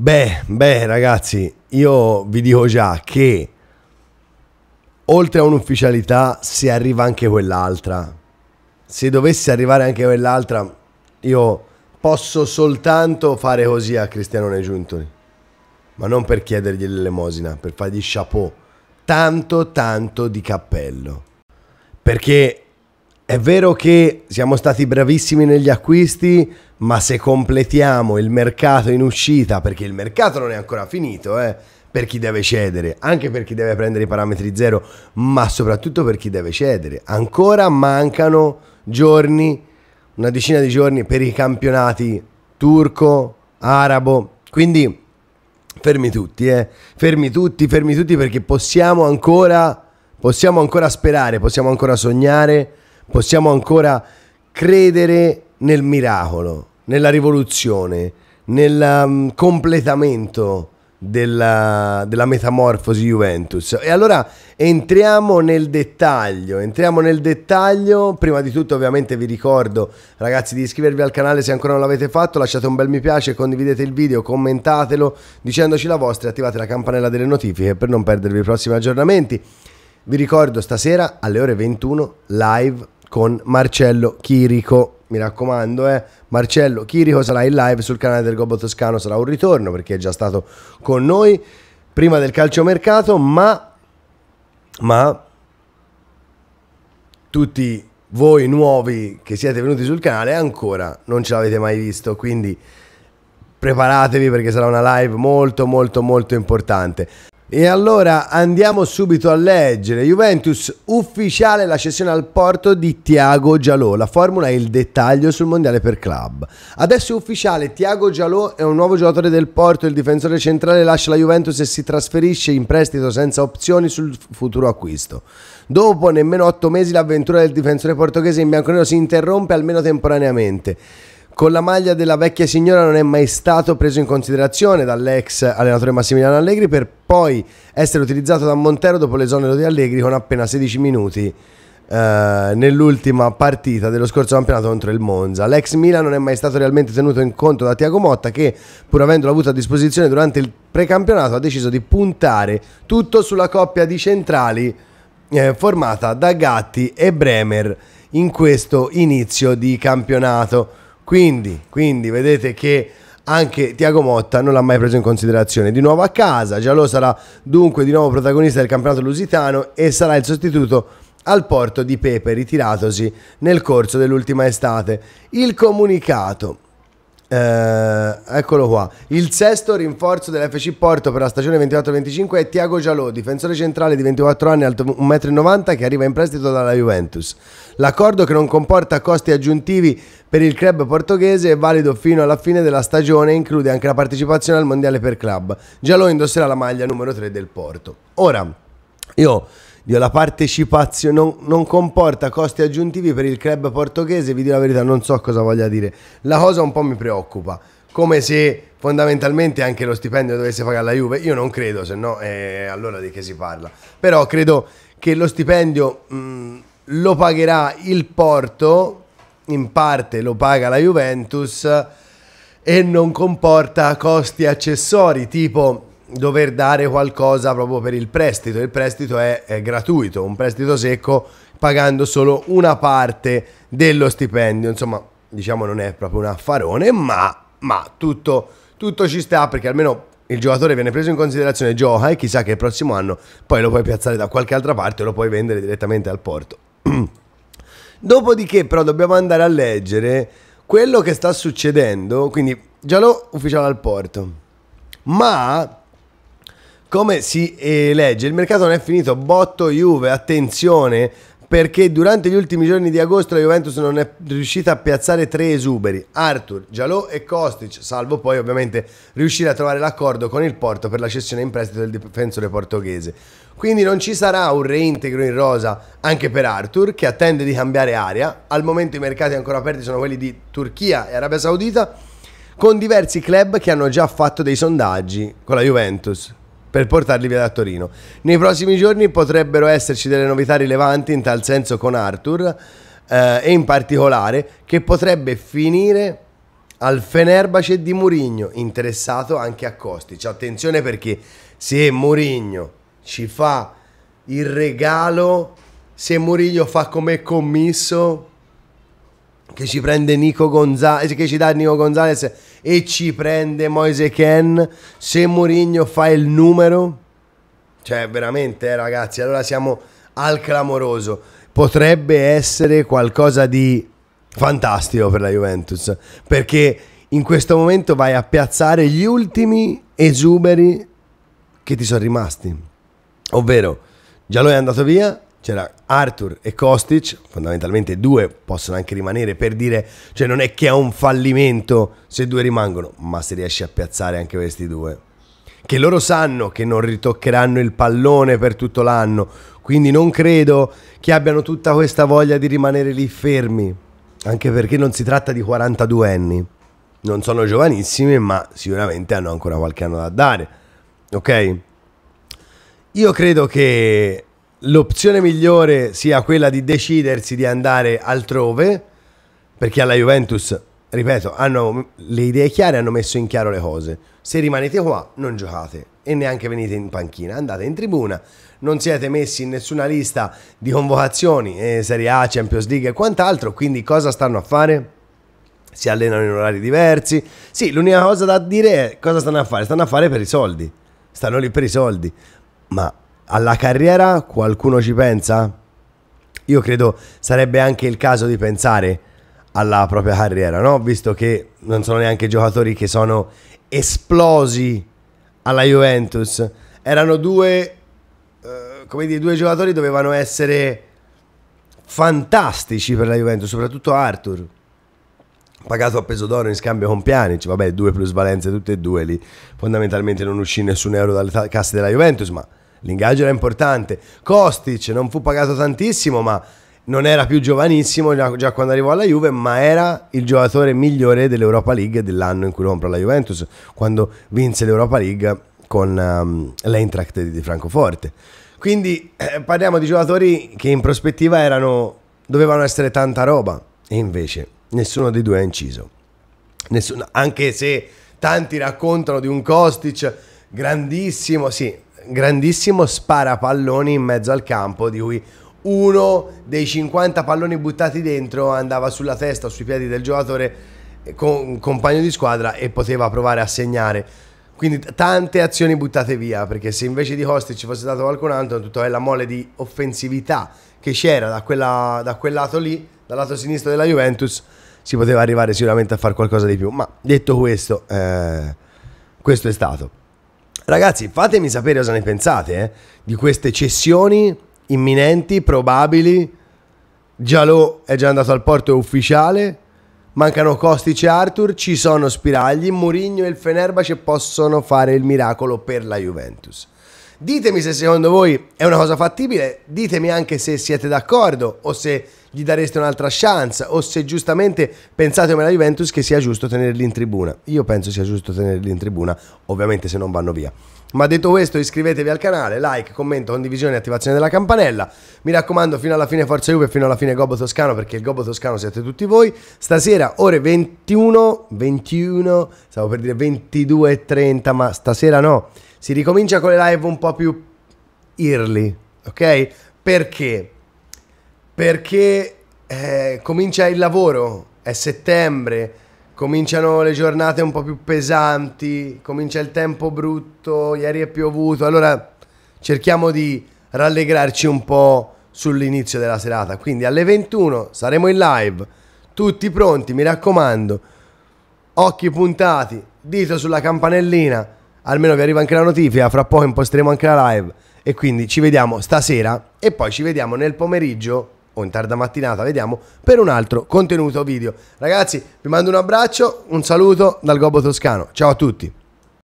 Beh, beh ragazzi, io vi dico già che oltre a un'ufficialità se arriva anche quell'altra. Se dovesse arrivare anche quell'altra, io posso soltanto fare così a Cristiano Negiuntoli. Ma non per chiedergli l'elemosina, per fargli chapeau. Tanto, tanto di cappello. Perché è vero che siamo stati bravissimi negli acquisti, ma se completiamo il mercato in uscita, perché il mercato non è ancora finito, eh, per chi deve cedere, anche per chi deve prendere i parametri zero, ma soprattutto per chi deve cedere. Ancora mancano giorni, una decina di giorni per i campionati turco, arabo, quindi fermi tutti, eh, fermi tutti, fermi tutti perché possiamo ancora, possiamo ancora sperare, possiamo ancora sognare Possiamo ancora credere nel miracolo, nella rivoluzione, nel um, completamento della, della, metamorfosi Juventus. E allora entriamo nel dettaglio, entriamo nel dettaglio, prima di tutto ovviamente vi ricordo ragazzi di iscrivervi al canale se ancora non l'avete fatto, lasciate un bel mi piace, condividete il video, commentatelo dicendoci la vostra e attivate la campanella delle notifiche per non perdervi i prossimi aggiornamenti. Vi ricordo stasera alle ore 21 live con Marcello Chirico. Mi raccomando, eh. Marcello Chirico sarà in live sul canale del Gobbo Toscano, sarà un ritorno perché è già stato con noi prima del calciomercato, ma, ma tutti voi nuovi che siete venuti sul canale ancora non ce l'avete mai visto, quindi preparatevi perché sarà una live molto molto molto importante. E allora andiamo subito a leggere. Juventus ufficiale la cessione al Porto di Tiago Gialò. La formula è il dettaglio sul mondiale per club. Adesso è ufficiale Tiago Gialò è un nuovo giocatore del Porto, il difensore centrale lascia la Juventus e si trasferisce in prestito senza opzioni sul futuro acquisto. Dopo nemmeno 8 mesi l'avventura del difensore portoghese in bianconero si interrompe almeno temporaneamente con la maglia della vecchia signora non è mai stato preso in considerazione dall'ex allenatore Massimiliano Allegri per poi essere utilizzato da Montero dopo l'esonero di Allegri con appena 16 minuti eh, nell'ultima partita dello scorso campionato contro il Monza. L'ex Milan non è mai stato realmente tenuto in conto da Tiago Motta che pur avendolo avuto a disposizione durante il precampionato ha deciso di puntare tutto sulla coppia di centrali eh, formata da Gatti e Bremer in questo inizio di campionato quindi, quindi vedete che anche Tiago Motta non l'ha mai preso in considerazione. Di nuovo a casa, Giallo sarà dunque di nuovo protagonista del campionato lusitano e sarà il sostituto al porto di Pepe ritiratosi nel corso dell'ultima estate. Il comunicato eh, eccolo qua. Il sesto rinforzo dell'FC Porto per la stagione 24-25 è Tiago Gialò, difensore centrale di 24 anni, alto 1,90 m, che arriva in prestito dalla Juventus. L'accordo che non comporta costi aggiuntivi per il club portoghese è valido fino alla fine della stagione e include anche la partecipazione al Mondiale per club. Gialò indosserà la maglia numero 3 del Porto. Ora, io Dio, la partecipazione non, non, comporta costi aggiuntivi per il club portoghese, vi dico la verità, non so cosa voglia dire. La cosa un po' mi preoccupa, come se fondamentalmente anche lo stipendio dovesse pagare la Juve, io non credo, se no eh, allora di che si parla. Però credo che lo stipendio mh, mm, lo pagherà il Porto, in parte lo paga la Juventus e non comporta costi accessori tipo dover dare qualcosa proprio per il prestito. Il prestito è, è, gratuito, un prestito secco pagando solo una parte dello stipendio. Insomma, diciamo non è proprio un affarone, ma, ma tutto, tutto, ci sta perché almeno il giocatore viene preso in considerazione, gioca e chissà che il prossimo anno poi lo puoi piazzare da qualche altra parte o lo puoi vendere direttamente al porto. Dopodiché però dobbiamo andare a leggere quello che sta succedendo, quindi già l'ho ufficiale al porto. Ma come si eh, legge, il mercato non è finito, botto Juve, attenzione, perché durante gli ultimi giorni di agosto la Juventus non è riuscita a piazzare tre esuberi, Arthur, Giallo e Kostic, salvo poi ovviamente riuscire a trovare l'accordo con il Porto per la cessione in prestito del difensore portoghese. Quindi non ci sarà un reintegro in rosa anche per Arthur, che attende di cambiare area, Al momento i mercati ancora aperti sono quelli di Turchia e Arabia Saudita, con diversi club che hanno già fatto dei sondaggi con la Juventus per portarli via da Torino. Nei prossimi giorni potrebbero esserci delle novità rilevanti in tal senso con Arthur eh, e in particolare che potrebbe finire al Fenerbace di Murigno, interessato anche a Kostic. Attenzione perché se Murigno ci fa il regalo, se Murigno fa come commisso, che ci prende Nico Gonzalez, eh, che ci dà Nico Gonzalez e ci prende Moise Ken, se Mourinho fa il numero, cioè veramente eh, ragazzi, allora siamo al clamoroso. Potrebbe essere qualcosa di fantastico per la Juventus, perché in questo momento vai a piazzare gli ultimi esuberi che ti sono rimasti. Ovvero, già lui è andato via, c'era Arthur e Kostic, fondamentalmente due possono anche rimanere per dire, cioè non è che è un fallimento se due rimangono, ma se riesci a piazzare anche questi due. Che loro sanno che non ritoccheranno il pallone per tutto l'anno, quindi non credo che abbiano tutta questa voglia di rimanere lì fermi, anche perché non si tratta di 42 anni. Non sono giovanissimi, ma sicuramente hanno ancora qualche anno da dare. Ok? Io credo che l'opzione migliore sia quella di decidersi di andare altrove, perché alla Juventus, ripeto, hanno le idee chiare, hanno messo in chiaro le cose. Se rimanete qua, non giocate e neanche venite in panchina, andate in tribuna, non siete messi in nessuna lista di convocazioni, eh, Serie A, Champions League e quant'altro, quindi cosa stanno a fare? Si allenano in orari diversi. Sì, l'unica cosa da dire è cosa stanno a fare? Stanno a fare per i soldi. Stanno lì per i soldi. Ma alla carriera qualcuno ci pensa? Io credo sarebbe anche il caso di pensare alla propria carriera, no? Visto che non sono neanche giocatori che sono esplosi alla Juventus. Erano due, eh, come dire, due giocatori dovevano essere fantastici per la Juventus, soprattutto Arthur. Pagato a peso d'oro in scambio con Pjanic, vabbè, due plusvalenze tutte e due lì. Fondamentalmente non uscì nessun euro dalle casse della Juventus, ma l'ingaggio era importante. Kostic non fu pagato tantissimo, ma non era più giovanissimo già, quando arrivò alla Juve, ma era il giocatore migliore dell'Europa League dell'anno in cui lo compra la Juventus, quando vinse l'Europa League con um, l'Eintracht di Francoforte. Quindi eh, parliamo di giocatori che in prospettiva erano, dovevano essere tanta roba e invece nessuno dei due ha inciso. Nessuno, anche se tanti raccontano di un Kostic grandissimo, sì, grandissimo sparapalloni in mezzo al campo di cui uno dei 50 palloni buttati dentro andava sulla testa o sui piedi del giocatore eh, con compagno di squadra e poteva provare a segnare quindi tante azioni buttate via perché se invece di Hostic ci fosse stato qualcun altro tutta la mole di offensività che c'era da, quella, da quel lato lì dal lato sinistro della Juventus si poteva arrivare sicuramente a fare qualcosa di più ma detto questo eh, questo è stato Ragazzi, fatemi sapere cosa ne pensate eh, di queste cessioni imminenti, probabili. Giallo è già andato al porto ufficiale. Mancano Kostic e Arthur, ci sono spiragli, Murigno e il Fenerbahce possono fare il miracolo per la Juventus. Ditemi se secondo voi è una cosa fattibile, ditemi anche se siete d'accordo o se gli dareste un'altra chance o se giustamente pensate come la Juventus che sia giusto tenerli in tribuna. Io penso sia giusto tenerli in tribuna, ovviamente se non vanno via. Ma detto questo, iscrivetevi al canale, like, commento, condivisione, attivazione della campanella. Mi raccomando, fino alla fine Forza Juve, e fino alla fine Gobbo Toscano, perché il Gobbo Toscano siete tutti voi. Stasera ore 21, 21, stavo per dire 22.30, ma stasera no. Si ricomincia con le live un po' più early, ok? Perché? Perché eh, comincia il lavoro, è settembre, cominciano le giornate un po' più pesanti, comincia il tempo brutto, ieri è piovuto, allora cerchiamo di rallegrarci un po' sull'inizio della serata. Quindi alle 21 saremo in live, tutti pronti, mi raccomando, occhi puntati, dito sulla campanellina almeno vi arriva anche la notifica, fra poco imposteremo anche la live e quindi ci vediamo stasera e poi ci vediamo nel pomeriggio o in tarda mattinata, vediamo, per un altro contenuto video. Ragazzi, vi mando un abbraccio, un saluto dal Gobbo Toscano. Ciao a tutti.